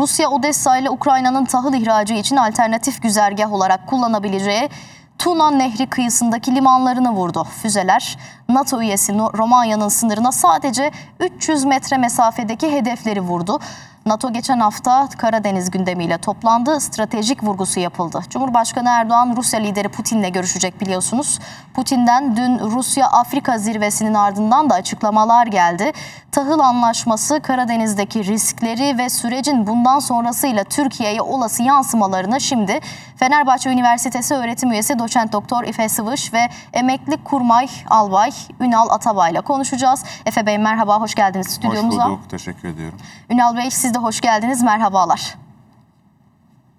Rusya Odessa ile Ukrayna'nın tahıl ihracı için alternatif güzergah olarak kullanabileceği Tuna Nehri kıyısındaki limanlarını vurdu. Füzeler NATO üyesi Romanya'nın sınırına sadece 300 metre mesafedeki hedefleri vurdu. NATO geçen hafta Karadeniz gündemiyle toplandı. Stratejik vurgusu yapıldı. Cumhurbaşkanı Erdoğan Rusya lideri Putin'le görüşecek biliyorsunuz. Putin'den dün Rusya Afrika zirvesinin ardından da açıklamalar geldi. Tahıl anlaşması Karadeniz'deki riskleri ve sürecin bundan sonrasıyla Türkiye'ye olası yansımalarını şimdi Fenerbahçe Üniversitesi öğretim üyesi doçent doktor İfe Sıvış ve emekli kurmay albay Ünal Ataba ile konuşacağız. Efe Bey merhaba hoş geldiniz stüdyomuza. Hoş bulduk teşekkür ediyorum. Ünal Bey siz siz de hoş geldiniz. Merhabalar.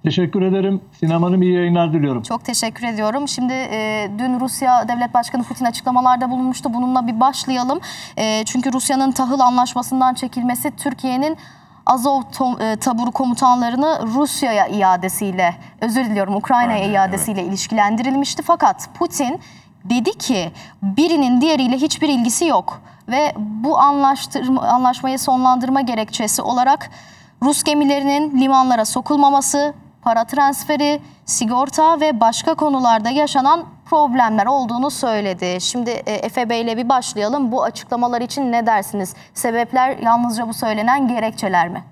Teşekkür ederim. Sinem Hanım iyi yayınlar diliyorum. Çok teşekkür ediyorum. Şimdi e, dün Rusya Devlet Başkanı Putin açıklamalarda bulunmuştu. Bununla bir başlayalım. E, çünkü Rusya'nın tahıl anlaşmasından çekilmesi Türkiye'nin Azov e, taburu komutanlarını Rusya'ya iadesiyle, özür diliyorum Ukrayna'ya iadesiyle evet. ilişkilendirilmişti. Fakat Putin dedi ki birinin diğeriyle hiçbir ilgisi yok ve bu anlaştırma, anlaşmayı sonlandırma gerekçesi olarak Rus gemilerinin limanlara sokulmaması, para transferi, sigorta ve başka konularda yaşanan problemler olduğunu söyledi. Şimdi e, Efe Bey ile bir başlayalım. Bu açıklamalar için ne dersiniz? Sebepler yalnızca bu söylenen gerekçeler mi?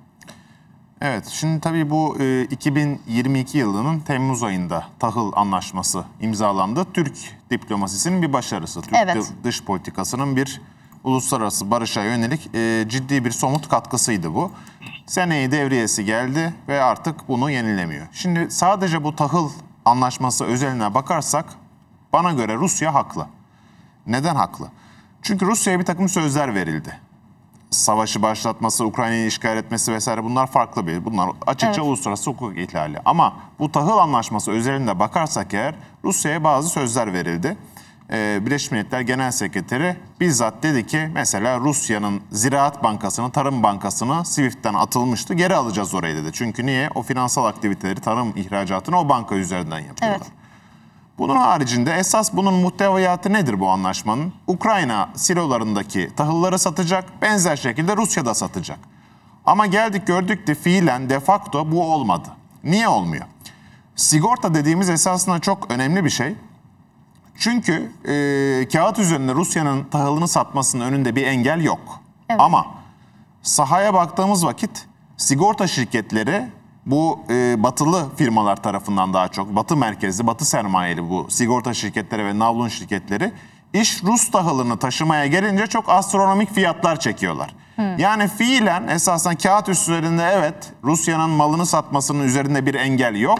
Evet, şimdi tabii bu e, 2022 yılının Temmuz ayında tahıl anlaşması imzalandı. Türk diplomasisinin bir başarısı. Türk evet. dış politikasının bir uluslararası barışa yönelik e, ciddi bir somut katkısıydı bu. Seneyi devriyesi geldi ve artık bunu yenilemiyor. Şimdi sadece bu tahıl anlaşması özeline bakarsak bana göre Rusya haklı. Neden haklı? Çünkü Rusya'ya bir takım sözler verildi savaşı başlatması, Ukrayna'yı işgal etmesi vesaire bunlar farklı bir. Bunlar açıkça evet. uluslararası hukuk ihlali. Ama bu tahıl anlaşması özelinde bakarsak eğer Rusya'ya bazı sözler verildi. Ee, Birleşmiş Milletler Genel Sekreteri bizzat dedi ki mesela Rusya'nın Ziraat Bankası'nı, Tarım Bankası'nı SWIFT'ten atılmıştı. Geri alacağız orayı dedi. Çünkü niye? O finansal aktiviteleri tarım ihracatını o banka üzerinden yapıyorlar. Evet. Bunun haricinde esas bunun muhteviyatı nedir bu anlaşmanın? Ukrayna silolarındaki tahılları satacak, benzer şekilde Rusya da satacak. Ama geldik gördük de fiilen de facto bu olmadı. Niye olmuyor? Sigorta dediğimiz esasında çok önemli bir şey. Çünkü e, kağıt üzerinde Rusya'nın tahılını satmasının önünde bir engel yok. Evet. Ama sahaya baktığımız vakit sigorta şirketleri bu e, batılı firmalar tarafından daha çok, batı merkezli, batı sermayeli bu sigorta şirketleri ve navlun şirketleri iş Rus tahılını taşımaya gelince çok astronomik fiyatlar çekiyorlar. Hı. Hmm. Yani fiilen esasen kağıt üstlerinde evet Rusya'nın malını satmasının üzerinde bir engel yok.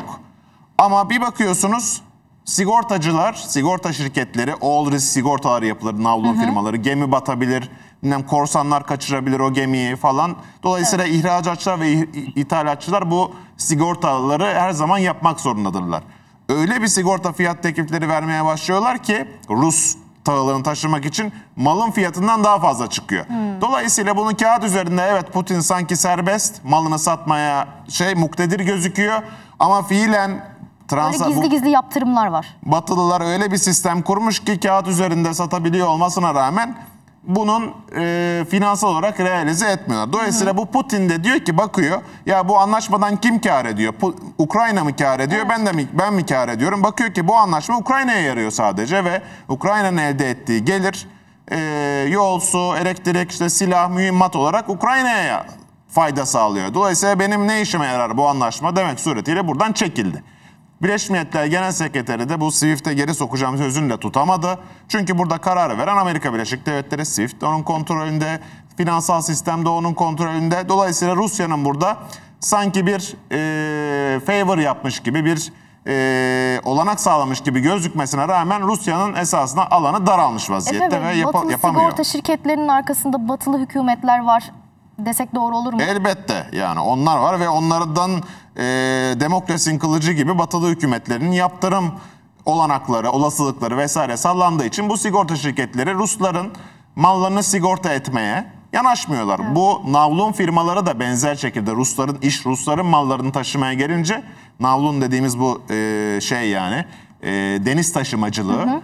Ama bir bakıyorsunuz Sigortacılar, sigorta şirketleri, all risk sigortalar yapılır, navlun firmaları, gemi batabilir, bilmem korsanlar kaçırabilir o gemiyi falan. Dolayısıyla evet. ihracatçılar ve ithalatçılar bu sigortaları her zaman yapmak zorundadırlar. Öyle bir sigorta fiyat teklifleri vermeye başlıyorlar ki Rus tahıllarını taşımak için malın fiyatından daha fazla çıkıyor. Hmm. Dolayısıyla bunun kağıt üzerinde evet Putin sanki serbest malını satmaya şey muktedir gözüküyor ama fiilen Transa, Böyle gizli gizli yaptırımlar var. Batılılar öyle bir sistem kurmuş ki kağıt üzerinde satabiliyor olmasına rağmen bunun e, finansal olarak realize etmiyorlar. Dolayısıyla Hı. bu Putin de diyor ki bakıyor ya bu anlaşmadan kim kar ediyor? Pu Ukrayna mı kar ediyor? Evet. Ben de mi ben mi kar ediyorum? Bakıyor ki bu anlaşma Ukrayna'ya yarıyor sadece ve Ukrayna'nın elde ettiği gelir e, yol, elektrik, işte silah, mühimmat olarak Ukrayna'ya fayda sağlıyor. Dolayısıyla benim ne işime yarar bu anlaşma demek suretiyle buradan çekildi. Birleşmiş Milletler Genel Sekreteri de bu SWIFT'e geri sokacağım sözünü de tutamadı. Çünkü burada kararı veren Amerika Birleşik Devletleri SWIFT onun kontrolünde, finansal sistem de onun kontrolünde. Dolayısıyla Rusya'nın burada sanki bir e, favor yapmış gibi bir e, olanak sağlamış gibi gözükmesine rağmen Rusya'nın esasında alanı daralmış vaziyette e ve yap batılı yapamıyor. Batılı sigorta şirketlerinin arkasında batılı hükümetler var desek doğru olur mu? Elbette yani onlar var ve onlardan e, demokrasinin kılıcı gibi batılı hükümetlerin yaptırım olanakları, olasılıkları vesaire sallandığı için bu sigorta şirketleri Rusların mallarını sigorta etmeye yanaşmıyorlar. Evet. Bu navlun firmaları da benzer şekilde Rusların iş, Rusların mallarını taşımaya gelince navlun dediğimiz bu e, şey yani e, deniz taşımacılığı hı hı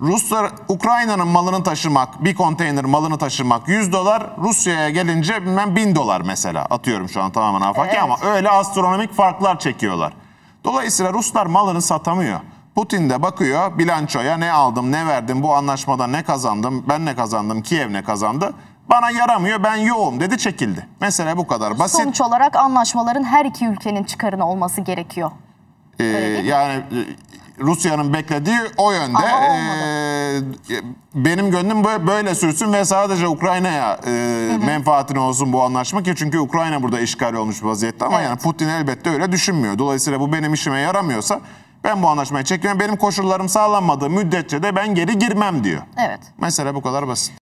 Ruslar Ukrayna'nın malını taşımak, bir konteyner malını taşımak 100 dolar, Rusya'ya gelince ben 1000 dolar mesela. Atıyorum şu an tamamen afaki evet. ama öyle astronomik farklar çekiyorlar. Dolayısıyla Ruslar malını satamıyor. Putin de bakıyor bilançoya ne aldım, ne verdim, bu anlaşmada ne kazandım, ben ne kazandım, Kiev ne kazandı. Bana yaramıyor ben yoğum dedi çekildi. mesela bu kadar basit. Sonuç olarak anlaşmaların her iki ülkenin çıkarına olması gerekiyor. Ee, yani e, Rusya'nın beklediği o yönde. E, benim gönlüm böyle sürsün ve sadece Ukrayna'ya e, menfaatine olsun bu anlaşma ki çünkü Ukrayna burada işgal olmuş vaziyette ama evet. yani Putin elbette öyle düşünmüyor. Dolayısıyla bu benim işime yaramıyorsa ben bu anlaşmaya çekiyorum. Benim koşullarım sağlanmadığı müddetçe de ben geri girmem diyor. Evet. Mesela bu kadar basit.